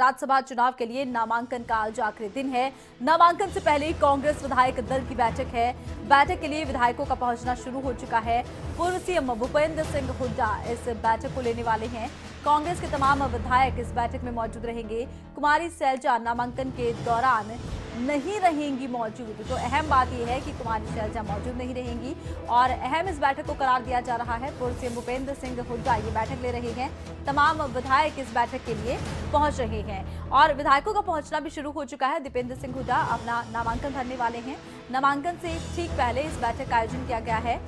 राज्यसभा चुनाव के लिए नामांकन का आज आखिरी दिन है नामांकन से पहले कांग्रेस विधायक दल की बैठक है बैठक के लिए विधायकों का पहुंचना शुरू हो चुका है पूर्व सीएम भूपेंद्र सिंह हुड्डा इस बैठक को लेने वाले हैं कांग्रेस के तमाम विधायक इस बैठक में मौजूद रहेंगे कुमारी सैलजा नामांकन के दौरान नहीं रहेंगी मौजूद तो अहम बात यह है कि कुमारी शैलजा मौजूद नहीं रहेंगी और अहम इस बैठक को करार दिया जा रहा है पूर्व सीएम भूपेंद्र सिंह हुड्डा ये बैठक ले रहे हैं तमाम विधायक इस बैठक के लिए पहुंच रहे हैं और विधायकों का पहुंचना भी शुरू हो चुका है दीपेंद्र सिंह हुड्डा अपना नामांकन भरने वाले हैं नामांकन से ठीक पहले इस बैठक का आयोजन किया गया है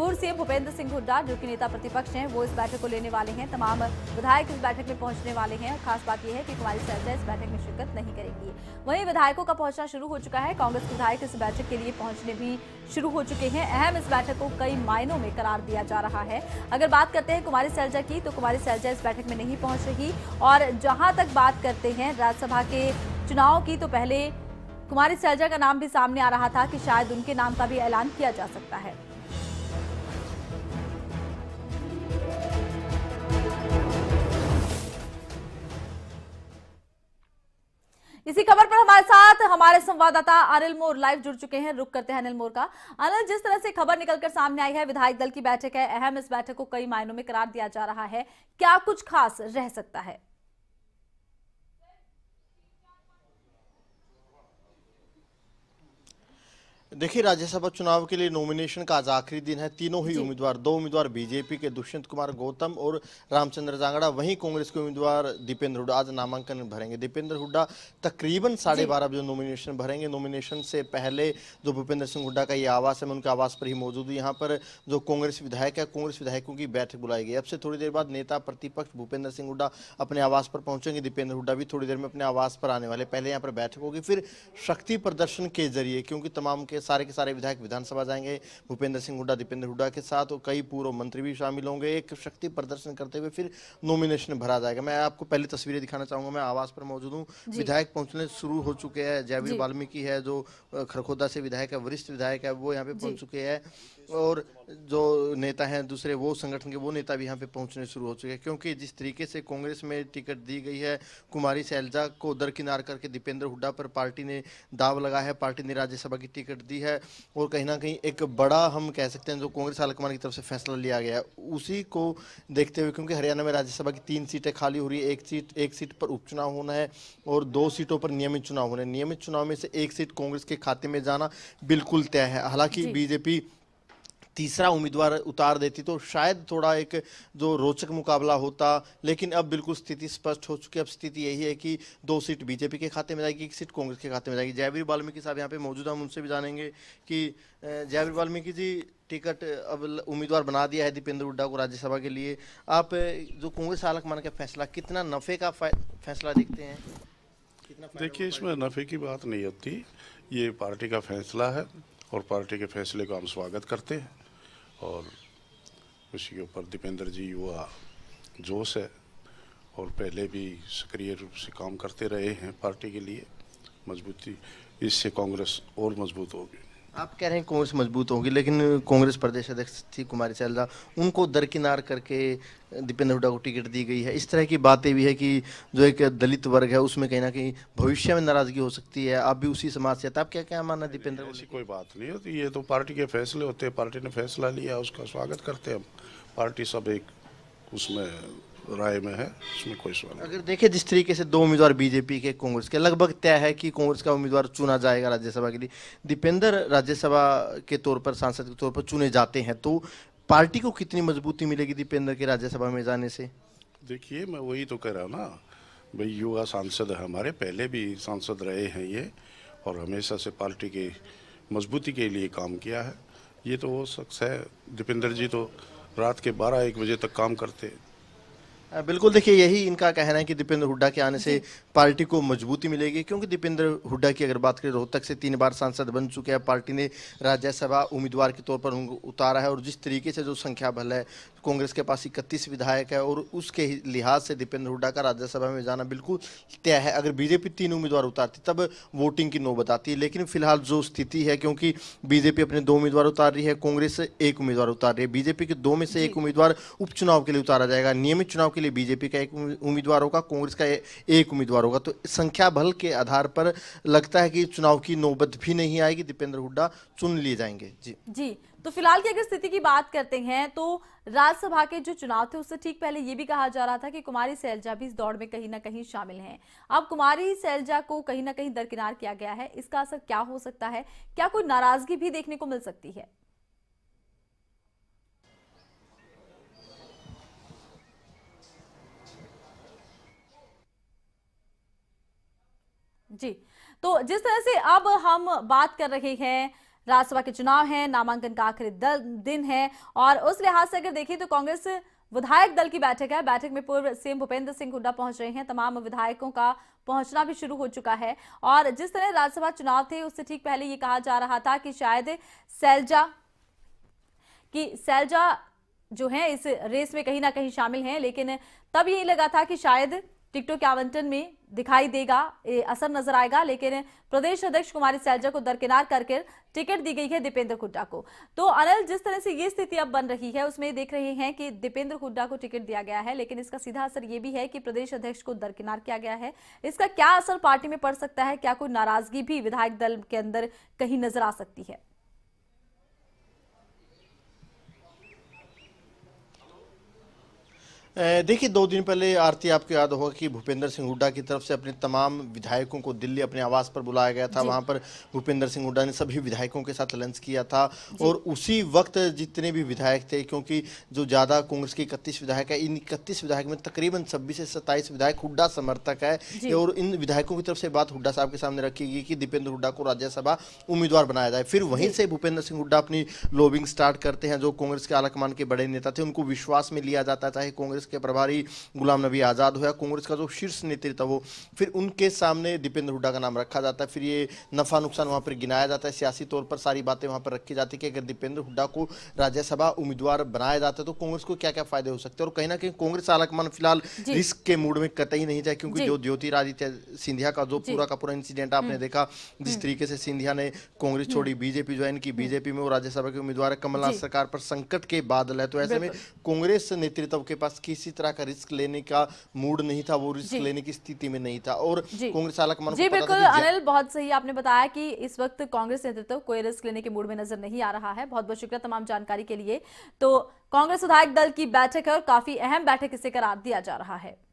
पूर्व सीएम भूपेंद्र सिंह हुड्डा जो कि नेता प्रतिपक्ष हैं वो इस बैठक को लेने वाले हैं तमाम विधायक इस बैठक में पहुंचने वाले हैं खास बात यह है कि कुमारी सैलजा इस बैठक में शिरकत नहीं करेंगी वहीं विधायकों का पहुंचना शुरू हो चुका है कांग्रेस विधायक इस बैठक के लिए पहुंचने भी शुरू हो चुके हैं अहम इस बैठक को कई मायनों में करार दिया जा रहा है अगर बात करते हैं कुमारी सैलजा की तो कुमारी सैलजा इस बैठक में नहीं पहुंच रही और जहां तक बात करते हैं राज्यसभा के चुनाव की तो पहले कुमारी सैलजा का नाम भी सामने आ रहा था कि शायद उनके नाम का भी ऐलान किया जा सकता है इसी खबर पर हमारे साथ हमारे संवाददाता अनिल मोर लाइव जुड़ चुके हैं रुक करते हैं अनिल मोर का अनिल जिस तरह से खबर निकलकर सामने आई है विधायक दल की बैठक है अहम इस बैठक को कई मायनों में करार दिया जा रहा है क्या कुछ खास रह सकता है देखिए राज्यसभा चुनाव के लिए नॉमिनेशन का आज आखिरी दिन है तीनों ही उम्मीदवार दो उम्मीदवार बीजेपी के दुष्यंत कुमार गौतम और रामचंद्र जांगड़ा वहीं कांग्रेस के उम्मीदवार दीपेंद्र हुड्डा आज नामांकन भरेंगे दीपेंद्र हुड्डा तकरीबन साढ़े बारह बजे नॉमिनेशन भरेंगे नॉमिनेशन से पहले जो भूपेंद्र सिंह हुड्डा का ये आवास है मैं उनके आवास पर ही मौजूद हूँ यहाँ पर जो कांग्रेस विधायक है कांग्रेस विधायकों की बैठक बुलाई गई अब से थोड़ी देर बाद नेता प्रतिपक्ष भूपेंद्र सिंह हुड्डा अपने आवास पर पहुंचेंगे दीपेंद्र हुड्डा भी थोड़ी देर में अपने आवास पर आने वाले पहले यहाँ पर बैठक होगी फिर शक्ति प्रदर्शन के जरिए क्योंकि तमाम के सारे के सारे विधायक विधानसभा जाएंगे भूपेंद्र सिंह हुड्डा दीपेंद्र हुड्डा के साथ और कई पूर्व मंत्री भी शामिल होंगे एक शक्ति प्रदर्शन करते हुए फिर नॉमिनेशन भरा जाएगा मैं आपको पहले तस्वीरें दिखाना चाहूंगा मैं आवास पर मौजूद हूँ विधायक पहुंचने शुरू हो चुके हैं जयवीर वाल्मीकि है जो खरखोदा से विधायक है वरिष्ठ विधायक है वो यहाँ पे पहुंच चुके हैं और जो नेता हैं दूसरे वो संगठन के वो नेता भी यहाँ पे पहुँचने शुरू हो चुके हैं क्योंकि जिस तरीके से कांग्रेस में टिकट दी गई है कुमारी सैलजा को दरकिनार करके दीपेंद्र हुड्डा पर पार्टी ने दाव लगा है पार्टी ने राज्यसभा की टिकट दी है और कहीं ना कहीं एक बड़ा हम कह सकते हैं जो कांग्रेस हालाकमान की तरफ से फैसला लिया गया है उसी को देखते हुए क्योंकि हरियाणा में राज्यसभा की तीन सीटें खाली हो रही है एक सीट एक सीट पर उपचुनाव होना है और दो सीटों पर नियमित चुनाव होना है नियमित चुनाव में से एक सीट कांग्रेस के खाते में जाना बिल्कुल तय है हालांकि बीजेपी तीसरा उम्मीदवार उतार देती तो शायद थोड़ा एक जो रोचक मुकाबला होता लेकिन अब बिल्कुल स्थिति स्पष्ट हो चुकी है अब स्थिति यही है कि दो सीट बीजेपी के खाते में जाएगी एक सीट कांग्रेस के खाते में जाएगी जयवीर वाल्मीकि साहब यहाँ पे मौजूद हम उनसे भी जानेंगे कि जयवीर वाल्मीकि जी टिकट अब उम्मीदवार बना दिया है दीपेंद्र हुड्डा को राज्यसभा के लिए आप जो कांग्रेस आलक मान का फैसला कितना नफे का फैसला देखते हैं देखिए इसमें नफे की बात नहीं होती ये पार्टी का फैसला है और पार्टी के फैसले का हम स्वागत करते हैं और उसी के ऊपर दीपेंद्र जी युवा जोश है और पहले भी सक्रिय रूप से काम करते रहे हैं पार्टी के लिए मजबूती इससे कांग्रेस और मजबूत होगी आप कह रहे हैं कांग्रेस मजबूत होगी लेकिन कांग्रेस प्रदेश अध्यक्ष थी कुमारी सैलजा उनको दरकिनार करके दीपेंद्र हुडा को टिकट दी गई है इस तरह की बातें भी है कि जो एक दलित वर्ग है उसमें कहीं ना कहीं भविष्य में नाराजगी हो सकती है आप भी उसी समाज से तो आप क्या क्या मानना दीपेंद्र ऐसी कोई बात नहीं होती ये तो पार्टी के फैसले होते हैं पार्टी ने फैसला लिया उसका स्वागत करते हैं हम पार्टी सब एक उसमें राय में है इसमें कोई सवाल अगर देखिए जिस तरीके से दो उम्मीदवार बीजेपी के कांग्रेस के लगभग तय है कि कांग्रेस का उम्मीदवार चुना जाएगा राज्यसभा के लिए दीपेंद्र राज्यसभा के तौर पर सांसद के तौर पर चुने जाते हैं तो पार्टी को कितनी मजबूती मिलेगी दीपेंद्र के राज्यसभा में जाने से देखिए मैं वही तो कह रहा हूँ ना भाई युवा सांसद हमारे पहले भी सांसद रहे हैं ये और हमेशा से पार्टी के मजबूती के लिए काम किया है ये तो वो शख्स है दीपेंद्र जी तो रात के बारह एक बजे तक काम करते बिल्कुल देखिए यही इनका कहना है कि दीपेंद्र हुड्डा के आने से पार्टी को मजबूती मिलेगी क्योंकि दीपेंद्र हुड्डा की अगर बात करें रोहतक से तीन बार सांसद बन चुके हैं पार्टी ने राज्यसभा उम्मीदवार के तौर पर उनको उतारा है और जिस तरीके से जो संख्या बल है कांग्रेस के पास इकतीस विधायक है और उसके लिहाज से दीपेंद्र हुड्डा का राज्यसभा में जाना बिल्कुल तय है अगर बीजेपी तीन उम्मीदवार उतारती तब वोटिंग की नौबत आती है लेकिन फिलहाल जो स्थिति है क्योंकि बीजेपी अपने दो उम्मीदवार उतार रही है कांग्रेस एक उम्मीदवार उतार रही है बीजेपी के दो में से एक उम्मीदवार उपचुनाव के लिए उतारा जाएगा नियमित चुनाव के लिए बीजेपी का एक उम्मीदवार होगा कांग्रेस का एक उम्मीदवार होगा तो संख्या बल के आधार पर लगता है कि चुनाव की नौबत भी नहीं आएगी दीपेंद्र हुड्डा चुन लिए जाएंगे जी जी तो फिलहाल की अगर स्थिति की बात करते हैं तो राज्यसभा के जो चुनाव थे उससे ठीक पहले ये भी कहा जा रहा था कि कुमारी सैलजा भी इस दौड़ में कहीं ना कहीं शामिल हैं अब कुमारी सैलजा को कहीं ना कहीं दरकिनार किया गया है इसका असर क्या हो सकता है क्या कोई नाराजगी भी देखने को मिल सकती है जी तो जिस तरह से अब हम बात कर रहे हैं राज्यसभा के चुनाव हैं नामांकन का आखिरी दिन है और उस लिहाज से अगर देखें तो कांग्रेस विधायक दल की बैठक है बैठक में पूर्व सीएम भूपेंद्र सिंह हुड्डा पहुंच रहे हैं तमाम विधायकों का पहुंचना भी शुरू हो चुका है और जिस तरह राज्यसभा चुनाव थे उससे ठीक पहले ये कहा जा रहा था कि शायद सैलजा कि सैलजा जो है इस रेस में कहीं ना कहीं शामिल हैं लेकिन तब यही लगा था कि शायद टिकटों के आवंटन में दिखाई देगा असर नजर आएगा लेकिन प्रदेश अध्यक्ष कुमारी सैलजा को दरकिनार करके टिकट दी गई है दीपेंद्र हुड्डा को तो अनिल जिस तरह से ये स्थिति अब बन रही है उसमें देख रहे हैं कि दीपेंद्र हुड्डा को टिकट दिया गया है लेकिन इसका सीधा असर ये भी है कि प्रदेश अध्यक्ष को दरकिनार किया गया है इसका क्या असर पार्टी में पड़ सकता है क्या कोई नाराजगी भी विधायक दल के अंदर कहीं नजर आ सकती है देखिए दो दिन पहले आरती आपको याद होगा कि भूपेंद्र सिंह हुड्डा की तरफ से अपने तमाम विधायकों को दिल्ली अपने आवास पर बुलाया गया था वहां पर भूपेंद्र सिंह हुड्डा ने सभी विधायकों के साथ लंच किया था और उसी वक्त जितने भी विधायक थे क्योंकि जो ज़्यादा कांग्रेस के इकतीस विधायक है इन इकतीस विधायक में तकरीबन छब्बीस से सत्ताईस विधायक हुड्डा समर्थक है और इन विधायकों की तरफ से बात हुड्डा साहब के सामने रखी गई कि दीपेंद्र हुड्डा को राज्यसभा उम्मीदवार बनाया जाए फिर वहीं से भूपेंद्र सिंह हुड्डा अपनी लोबिंग स्टार्ट करते हैं जो कांग्रेस के आलाकमान के बड़े नेता थे उनको विश्वास में लिया जाता चाहे कांग्रेस कांग्रेस के प्रभारी गुलाम नबी आज़ाद हुआ कांग्रेस का जो शीर्ष नेतृत्व वो फिर उनके सामने दीपेंद्र हुड्डा का नाम रखा जाता है फिर ये नफा नुकसान वहाँ पर गिनाया जाता है सियासी तौर पर सारी बातें वहाँ पर रखी जाती है कि अगर दीपेंद्र हुड्डा को राज्यसभा उम्मीदवार बनाया जाता है तो कांग्रेस को क्या क्या फायदे हो सकते हैं और कहीं ना कहीं कांग्रेस आलाकमान फिलहाल रिस्क के मूड में कतई नहीं जाए क्योंकि जो ज्योतिरादित्य सिंधिया का जो पूरा का पूरा इंसिडेंट आपने हम्म। देखा जिस हम्म। तरीके से सिंधिया ने कांग्रेस हम्म। छोड़ी बीजेपी ज्वाइन की बीजेपी में वो राज्यसभा के उम्मीदवार कमलनाथ सरकार पर संकट के बादल है तो ऐसे में कांग्रेस नेतृत्व के पास किसी तरह का रिस्क लेने का मूड नहीं था वो रिस्क लेने की स्थिति में नहीं था और कांग्रेस जी बिल्कुल अनिल बहुत सही आपने बताया कि इस वक्त कांग्रेस नेतृत्व कोई रिस्क लेने के मूड में नजर नहीं आ रहा है बहुत बहुत शुक्रिया तमाम जानकारी के लिए तो कांग्रेस विधायक दल की बैठक है और काफी अहम बैठक इसे करार दिया जा रहा है